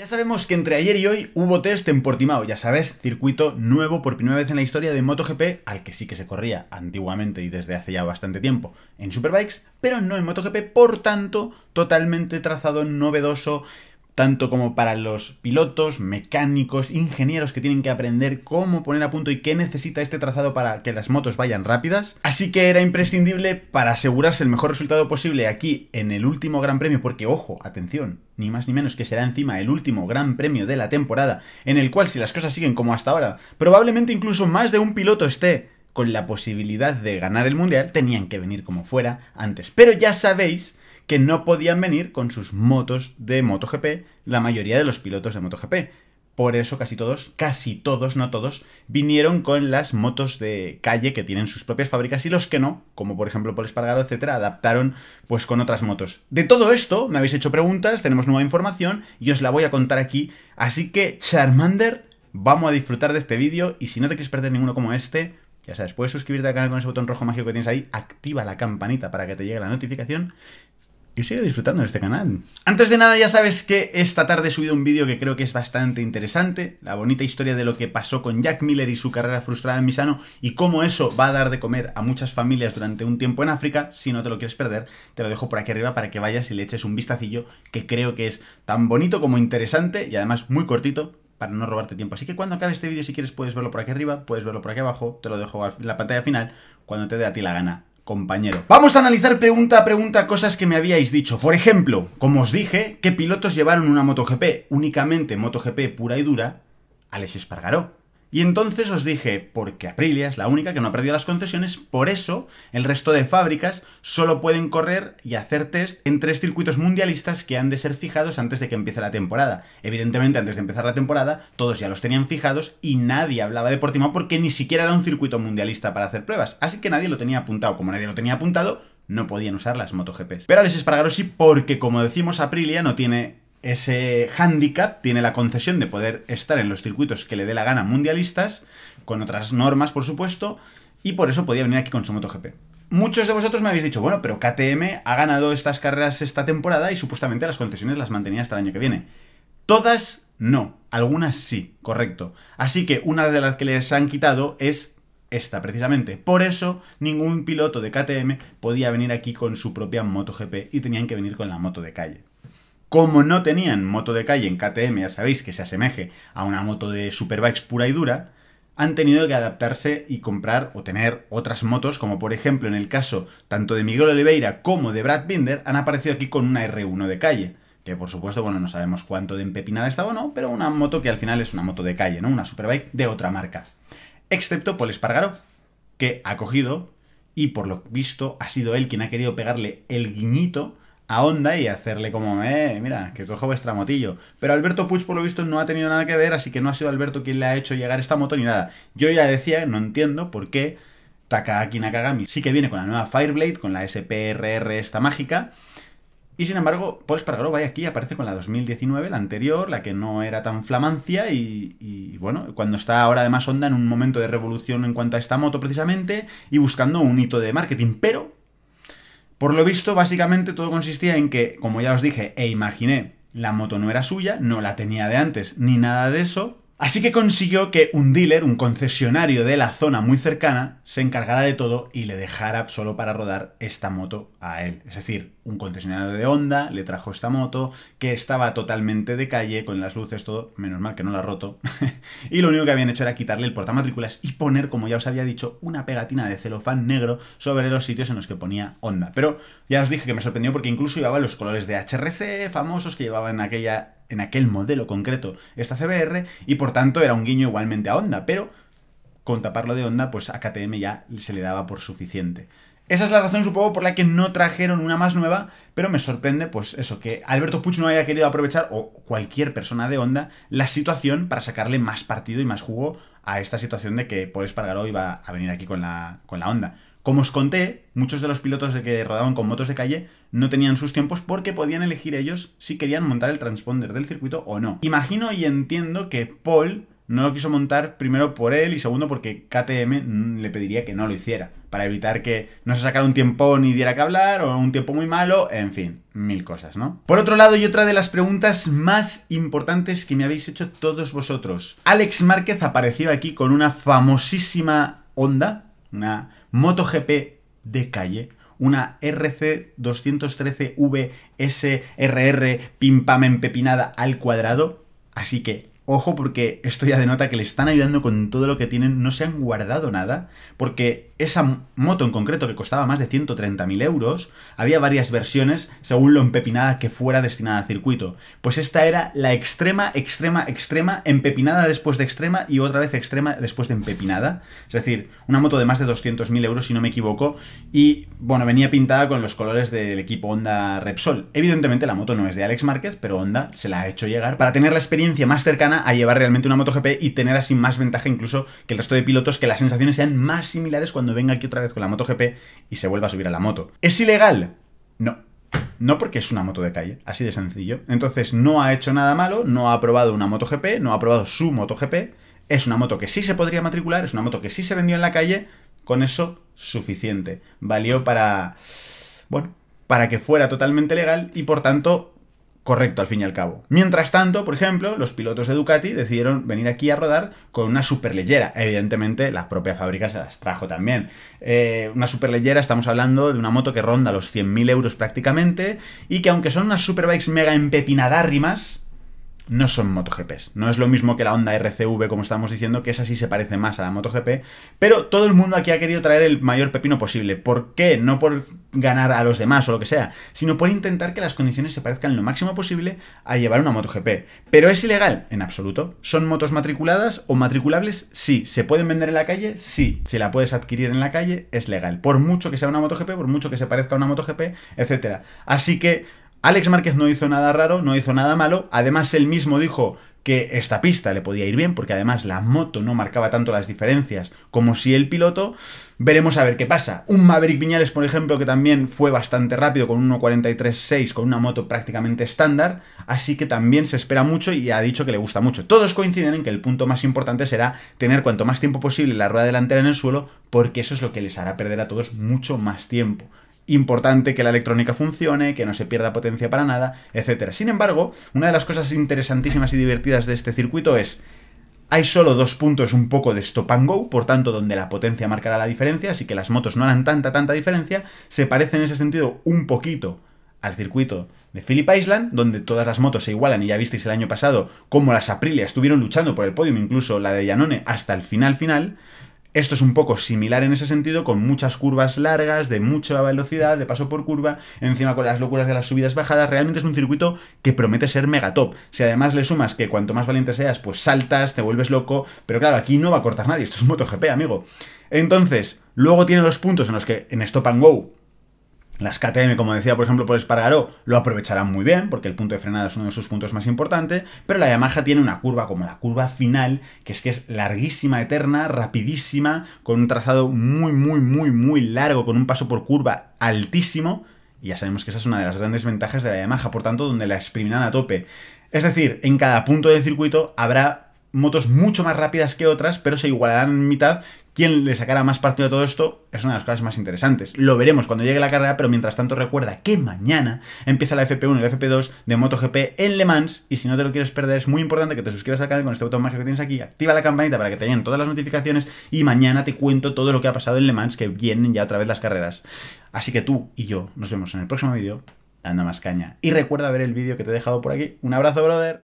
Ya sabemos que entre ayer y hoy hubo test en Portimao, ya sabes, circuito nuevo por primera vez en la historia de MotoGP, al que sí que se corría antiguamente y desde hace ya bastante tiempo en Superbikes, pero no en MotoGP, por tanto, totalmente trazado, novedoso tanto como para los pilotos, mecánicos, ingenieros que tienen que aprender cómo poner a punto y qué necesita este trazado para que las motos vayan rápidas. Así que era imprescindible para asegurarse el mejor resultado posible aquí en el último Gran Premio, porque ojo, atención, ni más ni menos que será encima el último Gran Premio de la temporada, en el cual si las cosas siguen como hasta ahora, probablemente incluso más de un piloto esté con la posibilidad de ganar el Mundial, tenían que venir como fuera antes. Pero ya sabéis que no podían venir con sus motos de MotoGP, la mayoría de los pilotos de MotoGP. Por eso casi todos, casi todos, no todos, vinieron con las motos de calle que tienen sus propias fábricas y los que no, como por ejemplo Pol Espargaro, etcétera, adaptaron pues con otras motos. De todo esto me habéis hecho preguntas, tenemos nueva información y os la voy a contar aquí, así que Charmander, vamos a disfrutar de este vídeo y si no te quieres perder ninguno como este, ya sabes, puedes suscribirte al canal con ese botón rojo mágico que tienes ahí, activa la campanita para que te llegue la notificación y sigue disfrutando de este canal. Antes de nada, ya sabes que esta tarde he subido un vídeo que creo que es bastante interesante, la bonita historia de lo que pasó con Jack Miller y su carrera frustrada en Misano, y cómo eso va a dar de comer a muchas familias durante un tiempo en África. Si no te lo quieres perder, te lo dejo por aquí arriba para que vayas y le eches un vistacillo, que creo que es tan bonito como interesante, y además muy cortito, para no robarte tiempo. Así que cuando acabe este vídeo, si quieres, puedes verlo por aquí arriba, puedes verlo por aquí abajo, te lo dejo en la pantalla final, cuando te dé a ti la gana compañero. Vamos a analizar pregunta a pregunta cosas que me habíais dicho. Por ejemplo, como os dije, ¿qué pilotos llevaron una MotoGP? Únicamente MotoGP pura y dura, Alex Espargaró. Y entonces os dije, porque Aprilia es la única que no ha perdido las concesiones, por eso el resto de fábricas solo pueden correr y hacer test en tres circuitos mundialistas que han de ser fijados antes de que empiece la temporada. Evidentemente, antes de empezar la temporada, todos ya los tenían fijados y nadie hablaba de Portimao porque ni siquiera era un circuito mundialista para hacer pruebas, así que nadie lo tenía apuntado. Como nadie lo tenía apuntado, no podían usar las MotoGP. Pero veces para sí, porque como decimos, Aprilia no tiene ese handicap tiene la concesión de poder estar en los circuitos que le dé la gana mundialistas, con otras normas, por supuesto, y por eso podía venir aquí con su MotoGP. Muchos de vosotros me habéis dicho, bueno, pero KTM ha ganado estas carreras esta temporada y supuestamente las concesiones las mantenía hasta el año que viene. Todas no, algunas sí, correcto. Así que una de las que les han quitado es esta, precisamente. Por eso ningún piloto de KTM podía venir aquí con su propia MotoGP y tenían que venir con la moto de calle. Como no tenían moto de calle en KTM, ya sabéis que se asemeje a una moto de superbikes pura y dura, han tenido que adaptarse y comprar o tener otras motos, como por ejemplo en el caso tanto de Miguel Oliveira como de Brad Binder, han aparecido aquí con una R1 de calle. Que por supuesto, bueno, no sabemos cuánto de empepinada estaba o no, pero una moto que al final es una moto de calle, ¿no? Una superbike de otra marca. Excepto Paul Espargaró, que ha cogido y por lo visto ha sido él quien ha querido pegarle el guiñito a Honda y hacerle como, eh, mira, que cojo vuestra motillo. Pero Alberto Puig, por lo visto, no ha tenido nada que ver, así que no ha sido Alberto quien le ha hecho llegar esta moto ni nada. Yo ya decía, no entiendo por qué Takahaki Nakagami sí que viene con la nueva Fireblade, con la SPRR esta mágica. Y sin embargo, Paul lo vaya aquí, aparece con la 2019, la anterior, la que no era tan flamancia. Y, y, bueno, cuando está ahora además Honda en un momento de revolución en cuanto a esta moto precisamente y buscando un hito de marketing. Pero por lo visto, básicamente todo consistía en que, como ya os dije e imaginé, la moto no era suya, no la tenía de antes, ni nada de eso, Así que consiguió que un dealer, un concesionario de la zona muy cercana, se encargara de todo y le dejara solo para rodar esta moto a él. Es decir, un concesionario de Honda le trajo esta moto, que estaba totalmente de calle, con las luces, todo, menos mal que no la ha roto. y lo único que habían hecho era quitarle el portamatrículas y poner, como ya os había dicho, una pegatina de celofán negro sobre los sitios en los que ponía Honda. Pero ya os dije que me sorprendió porque incluso llevaba los colores de HRC famosos que llevaba en aquella en aquel modelo concreto esta CBR y por tanto era un guiño igualmente a Honda, pero con taparlo de Honda, pues a KTM ya se le daba por suficiente. Esa es la razón, supongo, por la que no trajeron una más nueva, pero me sorprende, pues eso, que Alberto Puch no haya querido aprovechar, o cualquier persona de onda, la situación para sacarle más partido y más jugo a esta situación de que Paul Espargaró iba a venir aquí con la, con la onda. Como os conté, muchos de los pilotos de que rodaban con motos de calle no tenían sus tiempos porque podían elegir ellos si querían montar el transponder del circuito o no. Imagino y entiendo que Paul no lo quiso montar primero por él y segundo porque KTM le pediría que no lo hiciera, para evitar que no se sacara un tiempo ni diera que hablar o un tiempo muy malo, en fin, mil cosas, ¿no? Por otro lado, y otra de las preguntas más importantes que me habéis hecho todos vosotros. Alex Márquez apareció aquí con una famosísima onda, una MotoGP de calle, una RC 213 VSRR pim empepinada al cuadrado, así que Ojo porque esto ya denota que le están ayudando con todo lo que tienen, no se han guardado nada, porque esa moto en concreto que costaba más de 130.000 euros, había varias versiones según lo empepinada que fuera destinada a circuito. Pues esta era la extrema, extrema, extrema, empepinada después de extrema y otra vez extrema después de empepinada. Es decir, una moto de más de 200.000 euros si no me equivoco, y bueno, venía pintada con los colores del equipo Honda Repsol. Evidentemente la moto no es de Alex Márquez, pero Honda se la ha hecho llegar para tener la experiencia más cercana a llevar realmente una moto GP y tener así más ventaja incluso que el resto de pilotos, que las sensaciones sean más similares cuando venga aquí otra vez con la moto GP y se vuelva a subir a la moto. ¿Es ilegal? No. No porque es una moto de calle, así de sencillo. Entonces no ha hecho nada malo, no ha probado una moto GP no ha probado su moto GP Es una moto que sí se podría matricular, es una moto que sí se vendió en la calle. Con eso, suficiente. Valió para... Bueno, para que fuera totalmente legal y por tanto correcto al fin y al cabo. Mientras tanto, por ejemplo, los pilotos de Ducati decidieron venir aquí a rodar con una superleyera. Evidentemente, la propia fábrica se las trajo también. Eh, una superleyera, estamos hablando de una moto que ronda los 100.000 euros prácticamente y que aunque son unas superbikes mega empepinadárrimas, no son MotoGPs. No es lo mismo que la Honda RCV, como estamos diciendo, que esa sí se parece más a la MotoGP, pero todo el mundo aquí ha querido traer el mayor pepino posible. ¿Por qué? No por ganar a los demás o lo que sea, sino por intentar que las condiciones se parezcan lo máximo posible a llevar una MotoGP. ¿Pero es ilegal? En absoluto. ¿Son motos matriculadas o matriculables? Sí. ¿Se pueden vender en la calle? Sí. Si la puedes adquirir en la calle, es legal. Por mucho que sea una MotoGP, por mucho que se parezca a una MotoGP, etc. Así que Alex Márquez no hizo nada raro, no hizo nada malo. Además, él mismo dijo que esta pista le podía ir bien, porque además la moto no marcaba tanto las diferencias como si el piloto. Veremos a ver qué pasa. Un Maverick Viñales, por ejemplo, que también fue bastante rápido con un 1.43.6, con una moto prácticamente estándar, así que también se espera mucho y ha dicho que le gusta mucho. Todos coinciden en que el punto más importante será tener cuanto más tiempo posible la rueda delantera en el suelo, porque eso es lo que les hará perder a todos mucho más tiempo importante que la electrónica funcione, que no se pierda potencia para nada, etc. Sin embargo, una de las cosas interesantísimas y divertidas de este circuito es hay solo dos puntos un poco de stop and go, por tanto, donde la potencia marcará la diferencia, así que las motos no harán tanta, tanta diferencia. Se parece en ese sentido un poquito al circuito de Phillip Island, donde todas las motos se igualan y ya visteis el año pasado cómo las Aprilia estuvieron luchando por el podium, incluso la de Yanone, hasta el final final. Esto es un poco similar en ese sentido, con muchas curvas largas, de mucha velocidad, de paso por curva, encima con las locuras de las subidas bajadas, realmente es un circuito que promete ser mega top. Si además le sumas que cuanto más valiente seas, pues saltas, te vuelves loco, pero claro, aquí no va a cortar nadie, esto es MotoGP, amigo. Entonces, luego tiene los puntos en los que en Stop and Go las KTM, como decía por ejemplo por Espargaró, lo aprovecharán muy bien porque el punto de frenada es uno de sus puntos más importantes, pero la Yamaha tiene una curva como la curva final, que es que es larguísima, eterna, rapidísima, con un trazado muy, muy, muy, muy largo, con un paso por curva altísimo, y ya sabemos que esa es una de las grandes ventajas de la Yamaha, por tanto, donde la exprimirán a tope. Es decir, en cada punto del circuito habrá motos mucho más rápidas que otras, pero se igualarán en mitad quién le sacará más partido a todo esto es una de las cosas más interesantes. Lo veremos cuando llegue la carrera, pero mientras tanto recuerda que mañana empieza la FP1 y la FP2 de MotoGP en Le Mans y si no te lo quieres perder es muy importante que te suscribas al canal con este botón más que tienes aquí, activa la campanita para que te lleguen todas las notificaciones y mañana te cuento todo lo que ha pasado en Le Mans que vienen ya otra vez las carreras. Así que tú y yo nos vemos en el próximo vídeo Anda más caña. Y recuerda ver el vídeo que te he dejado por aquí. Un abrazo, brother.